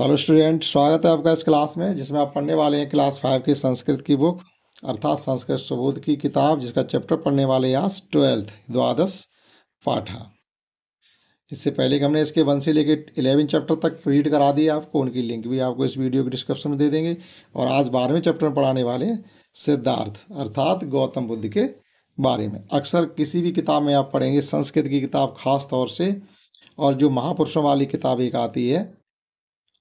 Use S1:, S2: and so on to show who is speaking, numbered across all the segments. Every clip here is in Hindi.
S1: हेलो स्टूडेंट स्वागत है आपका इस क्लास में जिसमें आप पढ़ने वाले हैं क्लास फाइव की संस्कृत की बुक अर्थात संस्कृत सुबोध की किताब जिसका चैप्टर पढ़ने वाले हैं आज ट्वेल्थ द्वादश पाठा इससे पहले कि हमने इसके वन से लेकर इलेवन चैप्टर तक रीड करा दी आपको उनकी लिंक भी आपको इस वीडियो के डिस्क्रिप्शन में दे देंगे और आज बारहवें चैप्टर में पढ़ाने वाले सिद्धार्थ अर्थात गौतम बुद्ध के बारे में अक्सर किसी भी किताब में आप पढ़ेंगे संस्कृत की किताब खास तौर से और जो महापुरुषों वाली किताब एक आती है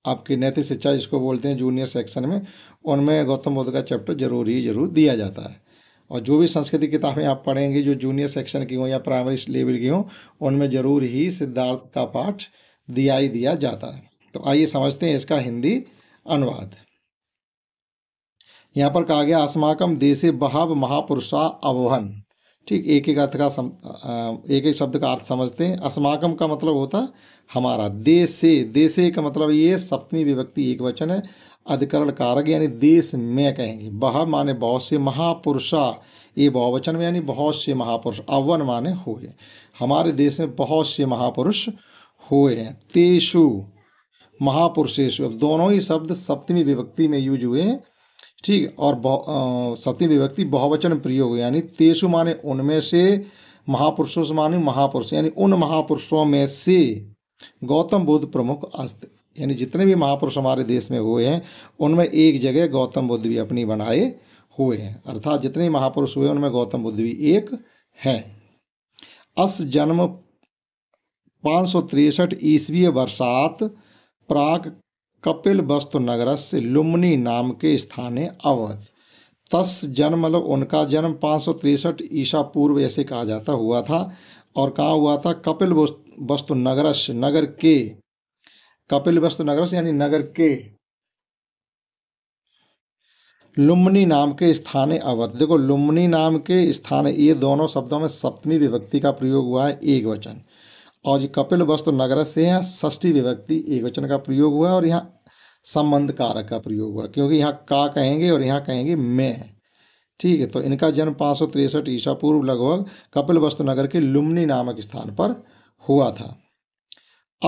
S1: आपकी नैतिक शिक्षा जिसको बोलते हैं जूनियर सेक्शन में उनमें गौतम बुद्ध का चैप्टर जरूर ही जरूर दिया जाता है और जो भी संस्कृति किताबें आप पढ़ेंगे जो जूनियर सेक्शन की हों या प्राइमरी लेवल की हों उनमें ज़रूर ही सिद्धार्थ का पाठ दिया ही दिया जाता है तो आइए समझते हैं इसका हिंदी अनुवाद यहाँ पर कहा गया अस्माकम देशे बहाव महापुरुषा अवहन ठीक एक एक अर्थ का सम एक एक शब्द का अर्थ समझते हैं अस्माकम का मतलब होता हमारा देश से देशे का मतलब ये सप्तमी विभक्ति एक वचन है अधिकरण कारक यानी देश में कहेंगे बह माने बहुत से महापुरुषा ये बहुवचन में यानी बहुत से महापुरुष अवन माने हुए हमारे देश में बहुत से महापुरुष हुए हैं तेषु महापुरुषेशु अब दोनों ही शब्द सप्तमी विभक्ति में यूज हुए हैं ठीक और सती विभक्ति बहुवचन प्रयोग यानी तेसु माने उनमें से महापुरुषों से माने महापुरुष यानी उन महापुरुषों में से गौतम बुद्ध प्रमुख अस्त यानी जितने भी महापुरुष हमारे देश में हुए हैं उनमें एक जगह गौतम बुद्ध भी अपनी बनाए हुए हैं अर्थात जितने महापुरुष हुए उनमें गौतम बुद्ध भी एक हैं अस जन्म पाँच सौ तिरसठ ईस्वी वर्षात प्राग कपिल वस्तु नगर से लुमनी नाम के स्थाने अवध तस जन्म मतलब उनका जन्म पाँच ईसा पूर्व ऐसे कहा जाता हुआ था और कहा हुआ था कपिल वस्तु नगरस नगर के कपिल वस्तु नगरस यानी नगर के लुम्बनी नाम के स्थान अवध देखो लुम्बनी नाम के स्थान ये दोनों शब्दों में सप्तमी विभक्ति का प्रयोग हुआ है एक वचन और ये कपिल वस्तु नगर से यहाँ षष्ठी विभक्ति एक वचन का प्रयोग हुआ और यहाँ संबंध कारक का प्रयोग हुआ क्योंकि यहाँ का कहेंगे और यहाँ कहेंगे मैं ठीक है तो इनका जन्म पाँच सौ तिरसठ ईसा पूर्व लगभग कपिल वस्तु नगर के लुमनी नामक स्थान पर हुआ था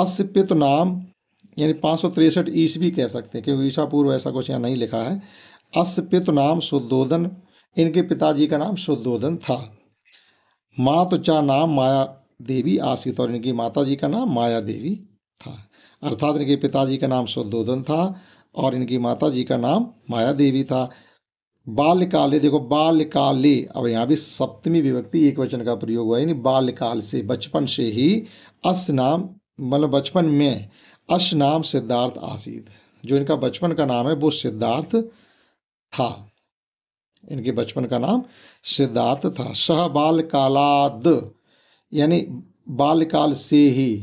S1: अस्पित नाम यानी पाँच सौ तिरसठ ईस्वी कह सकते हैं क्योंकि ईसा पूर्व ऐसा कुछ यहाँ नहीं लिखा है अस्पित नाम शुद्धोधन इनके पिताजी का नाम शुद्धोधन था मातुचा नाम माया देवी आश्रित और इनकी माता जी का नाम माया देवी था अर्थात इनके पिताजी का नाम शुद्धोधन था और इनकी माता जी का नाम माया देवी था बाल्यकाले देखो बाल्यकाले अब यहाँ भी सप्तमी विभक्ति एक वचन का प्रयोग हुआ यानी बाल्यकाल से बचपन से ही अश नाम मतलब बचपन में अश नाम सिद्धार्थ आसीद जो इनका बचपन का नाम है वो सिद्धार्थ था इनके बचपन का नाम सिद्धार्थ था सह बाल कालाद यानी बाल्यकाल से ही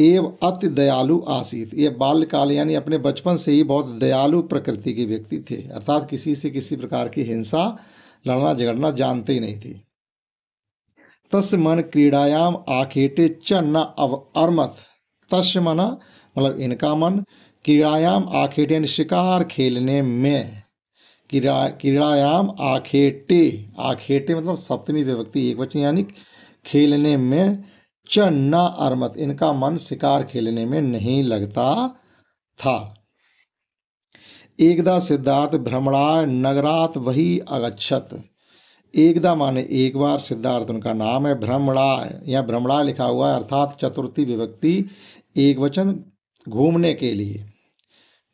S1: एव अति दयालु आसीत ये बाल्यकाल यानी अपने बचपन से ही बहुत दयालु प्रकृति के व्यक्ति थे अर्थात किसी से किसी प्रकार की हिंसा लड़ना झगड़ना जानते ही नहीं थे तस् मन क्रीड़ायाम आखेटे च न अव अर्मथ तस् मना मतलब इनका मन क्रीड़ायाम आखेटे शिकार खेलने में किरा क्रीड़ायाम आखेटे आखेटे मतलब सप्तमी विभक्ति एक वचन यानी खेलने में च न अरमत इनका मन शिकार खेलने में नहीं लगता था एकदा सिद्धार्थ भ्रमणा नगरात वही अगछत एकदा माने एक बार सिद्धार्थ उनका नाम है भ्रमणा या भ्रमणा लिखा हुआ है अर्थात चतुर्थी विभक्ति एक वचन घूमने के लिए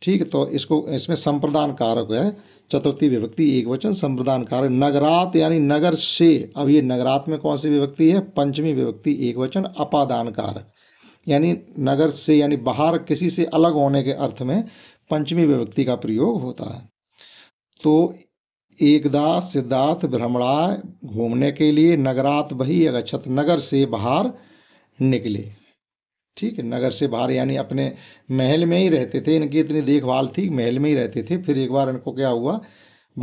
S1: ठीक तो इसको इसमें संप्रदान कारक है चतुर्थी विभक्ति एक वचन संप्रदान कार्य नगरात यानी नगर से अब ये नगरात में कौन सी विभक्ति है पंचमी विभक्ति एक वचन अपादान कारक यानी नगर से यानी बाहर किसी से अलग होने के अर्थ में पंचमी विभक्ति का प्रयोग होता है तो एकदा सिद्धार्थ भ्रमणा घूमने के लिए नगरात बही अगछत नगर से बाहर निकले ठीक है नगर से बाहर यानी अपने महल में ही रहते थे इनकी इतनी देखभाल थी महल में ही रहते थे फिर एक बार इनको क्या हुआ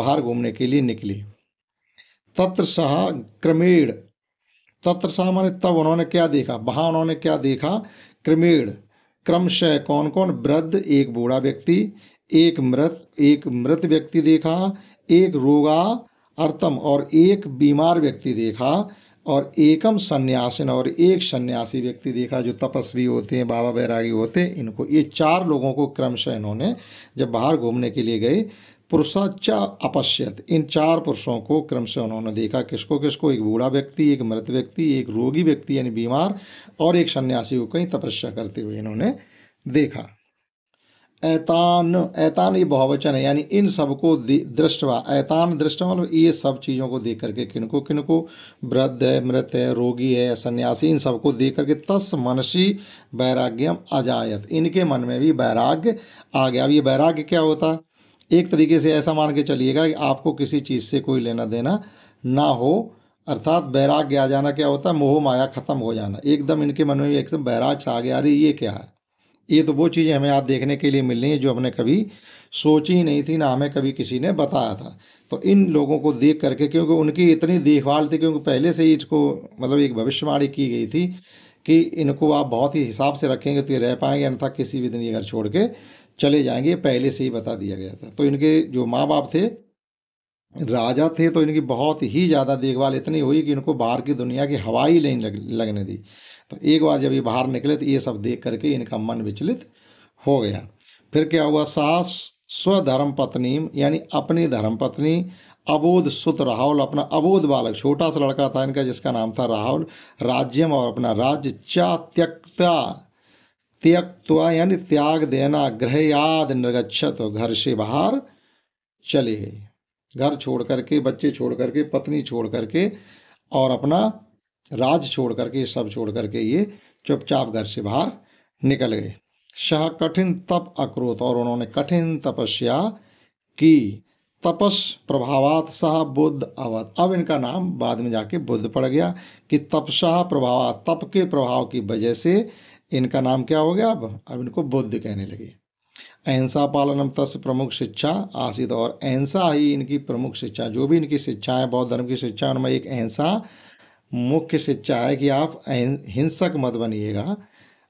S1: बाहर घूमने के लिए निकले तत्र शाह क्रमेण तत्र शाह माने तब उन्होंने क्या देखा वहाँ उन्होंने क्या देखा क्रमेण क्रमशः कौन कौन वृद्ध एक बूढ़ा व्यक्ति एक मृत एक मृत व्यक्ति देखा एक रोगा अर्थम और एक बीमार व्यक्ति देखा और एकम सन्यासिन और एक सन्यासी व्यक्ति देखा जो तपस्वी होते हैं बाबा बैरागी होते हैं इनको ये चार लोगों को क्रमशः इन्होंने जब बाहर घूमने के लिए गए पुरुषाचा अपश्यत इन चार पुरुषों को क्रमशः उन्होंने देखा किसको किसको एक बूढ़ा व्यक्ति एक मृत व्यक्ति एक रोगी व्यक्ति यानी बीमार और एक सन्यासी को कहीं तपस्या करते हुए इन्होंने देखा ऐतान ऐतान ये बहुवचन है यानी इन सबको दृष्टवा ऐतान दृष्टवा मतलब ये सब चीज़ों को देख करके किनको किनको वृद्ध है मृत है रोगी है सन्यासी इन सबको देख करके तस् मनसी वैराग्यम अजायत इनके मन में भी वैराग्य आ गया अब ये वैराग्य क्या होता एक तरीके से ऐसा मान के चलिएगा कि आपको किसी चीज़ से कोई लेना देना ना हो अर्थात वैराग्य आ जाना क्या होता है मोह माया खत्म हो जाना एकदम इनके मन में एकदम वैराग से आ गया अरे ये क्या है ये तो वो चीज़ें हमें आज देखने के लिए मिल रही हैं जो हमने कभी सोची ही नहीं थी ना हमें कभी किसी ने बताया था तो इन लोगों को देख करके क्योंकि उनकी इतनी देखभाल थी क्योंकि पहले से ही इसको मतलब एक भविष्यवाणी की गई थी कि इनको आप बहुत ही हिसाब से रखेंगे तो ये रह पाएंगे अन्यथा किसी भी दिन ये घर छोड़ के चले जाएंगे पहले से ही बता दिया गया था तो इनके जो माँ बाप थे राजा थे तो इनकी बहुत ही ज़्यादा देखभाल इतनी हुई कि इनको बाहर की दुनिया की हवा ही नहीं लग, लगने दी तो एक बार जब ये बाहर निकले तो ये सब देख करके इनका मन विचलित हो गया फिर क्या हुआ सास स्वधर्म पत्नी यानी अपनी धर्म पत्नी अबोध सुत राहुल अपना अबोध बालक छोटा सा लड़का था इनका जिसका नाम था राहुल राज्यम और अपना राज्य चा त्यक्ता त्यक्तवा यानी त्याग देना ग्रह याद निर्गच्छत घर से बाहर चली गई घर छोड़ करके बच्चे छोड़ करके पत्नी छोड़ करके और अपना राज छोड़ करके सब छोड़ करके ये चुपचाप घर से बाहर निकल गए शाह कठिन तप अक्रोत और उन्होंने कठिन तपस्या की तपस प्रभावात सह बुद्ध अवध अब इनका नाम बाद में जाके बुद्ध पड़ गया कि तपसाह प्रभावात तप के प्रभाव की वजह से इनका नाम क्या हो गया अब अब इनको बुद्ध कहने लगे अहिंसा हम तस्य प्रमुख शिक्षा आसित और अहिंसा ही इनकी प्रमुख शिक्षा जो भी इनकी शिक्षा है बौद्ध धर्म की शिक्षा उनमें एक अहिंसा मुख्य शिक्षा है कि आप हिंसक मत बनिएगा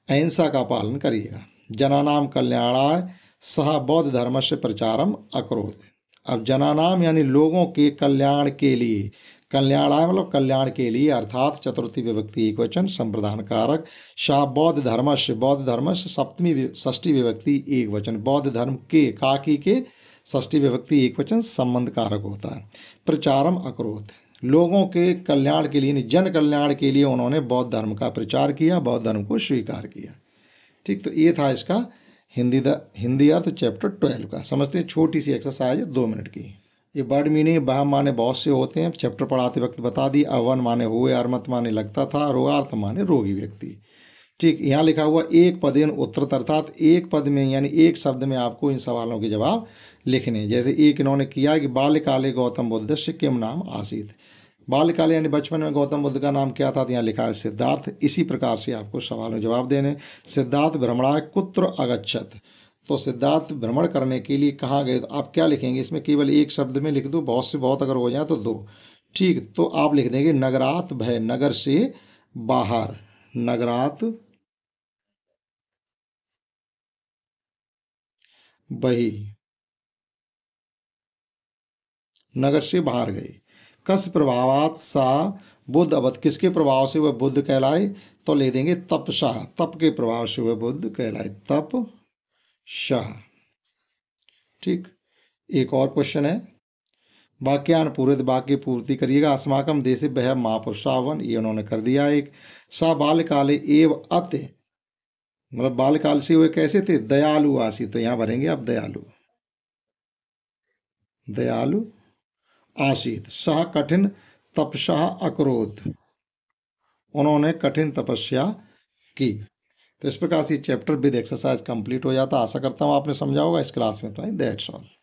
S1: अहिंसा का पालन करिएगा जनानाम कल्याणाय सह बौद्ध धर्म से प्रचारम अक्रोध अब जनानाम यानी लोगों के कल्याण के लिए कल्याण आय मतलब कल्याण के लिए अर्थात चतुर्थी विभक्ति एक वचन संप्रदान कारक शाह बौद्ध धर्म से बौद्ध धर्म से सप्तमी षष्ठी विभक्ति एक वचन बौद्ध धर्म के काकी के षष्ठी विभक्ति एक वचन संबंध कारक होता है प्रचारम अक्रोध लोगों के कल्याण के लिए जन कल्याण के लिए उन्होंने बौद्ध धर्म का प्रचार किया बौद्ध धर्म को स्वीकार किया ठीक तो ये था इसका हिंदी द हिंदी अर्थ चैप्टर ट्वेल्व का समझते हैं छोटी सी एक्सरसाइज दो मिनट की ये बर्ड मीनिंग बह माने बहुत से होते हैं चैप्टर पढ़ाते वक्त बता दी अवन माने हुए अरमत माने लगता था रोगार्थ माने रोगी व्यक्ति ठीक यहाँ लिखा हुआ एक पदेन उत्तर अर्थात एक पद में यानी एक शब्द में आपको इन सवालों के जवाब लिखने जैसे एक इन्होंने किया कि बाल्यकाले गौतम बुद्ध सिक्किम नाम आसित बाल्यकाल यानी बचपन में गौतम बुद्ध का नाम क्या था तो यहाँ लिखा है सिद्धार्थ इसी प्रकार से आपको सवालों जवाब देने सिद्धार्थ भ्रमणा कुत्र अगछत तो सिद्धार्थ भ्रमण करने के लिए कहाँ गए तो आप क्या लिखेंगे इसमें केवल एक शब्द में लिख दो बहुत से बहुत अगर हो जाए तो दो ठीक तो आप लिख देंगे नगरात भय नगर से बाहर नगरात बही नगर से बाहर गए कस प्रभावात सा बुद्ध अवध किसके प्रभाव से वह बुद्ध कहलाए तो ले देंगे तपसा तप के प्रभाव से वह बुद्ध कहलाए तप शाह ठीक एक और क्वेश्चन है वाक्यान पूरे वाक्य पूर्ति करिएगा अस्माकम देश बह महापुरुषावन ये उन्होंने कर दिया एक सा काले एव अत मतलब काल से वे कैसे थे दयालु आसी तो यहां भरेंगे आप दयालु दयालु आसीत सह कठिन तपस्या अक्रोध उन्होंने कठिन तपस्या की तो इस प्रकार से चैप्टर विद एक्सरसाइज कंप्लीट हो जाता आशा करता हूँ आपने समझा होगा इस क्लास में तो दैट्स ऑल